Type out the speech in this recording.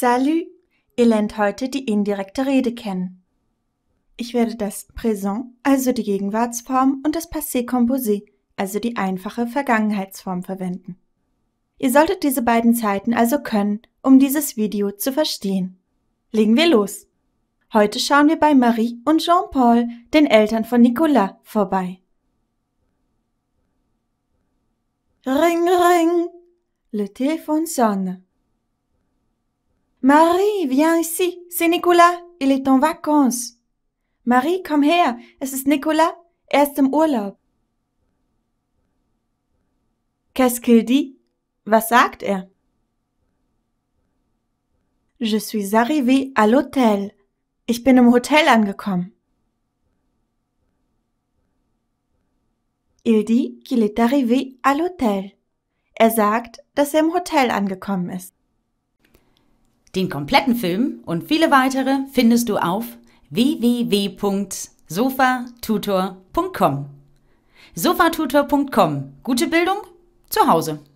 Salut! Ihr lernt heute die indirekte Rede kennen. Ich werde das Präsent, also die Gegenwartsform, und das Passé Composé, also die einfache Vergangenheitsform, verwenden. Ihr solltet diese beiden Zeiten also können, um dieses Video zu verstehen. Legen wir los! Heute schauen wir bei Marie und Jean-Paul, den Eltern von Nicolas, vorbei. Ring, ring! Le téléphone sonne. Marie, viens ici, c'est Nicolas, il est en vacances. Marie, komm her, es ist Nicolas, er ist im Urlaub. Qu'est-ce qu'il dit? Was sagt er? Je suis arrivé à l'hôtel. Ich bin im Hotel angekommen. Il dit qu'il est arrivé à l'hôtel. Er sagt, dass er im Hotel angekommen ist. Den kompletten Film und viele weitere findest du auf www.sofatutor.com. Sofatutor.com. Gute Bildung zu Hause.